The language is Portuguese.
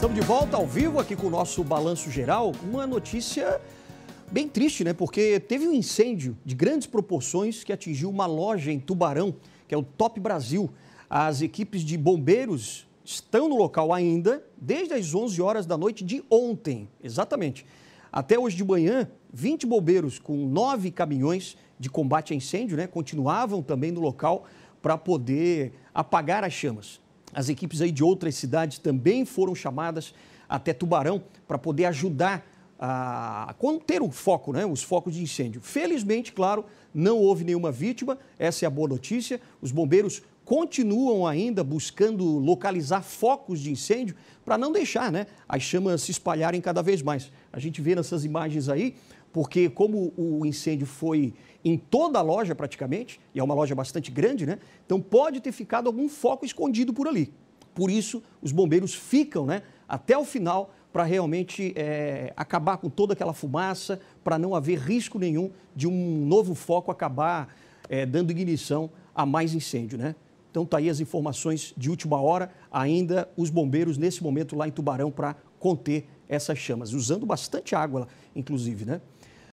Estamos de volta ao vivo aqui com o nosso balanço geral. Uma notícia bem triste, né? Porque teve um incêndio de grandes proporções que atingiu uma loja em Tubarão, que é o Top Brasil. As equipes de bombeiros estão no local ainda desde as 11 horas da noite de ontem, exatamente. Até hoje de manhã, 20 bombeiros com nove caminhões de combate a incêndio, né? Continuavam também no local para poder apagar as chamas. As equipes aí de outras cidades também foram chamadas até Tubarão para poder ajudar a conter o foco, né, os focos de incêndio. Felizmente, claro, não houve nenhuma vítima, essa é a boa notícia. Os bombeiros continuam ainda buscando localizar focos de incêndio para não deixar né, as chamas se espalharem cada vez mais. A gente vê nessas imagens aí, porque como o incêndio foi em toda a loja praticamente, e é uma loja bastante grande, né? Então pode ter ficado algum foco escondido por ali. Por isso, os bombeiros ficam né, até o final para realmente é, acabar com toda aquela fumaça, para não haver risco nenhum de um novo foco acabar é, dando ignição a mais incêndio, né? Então, tá aí as informações de última hora. Ainda os bombeiros, nesse momento, lá em Tubarão, para conter essas chamas, usando bastante água, inclusive, né?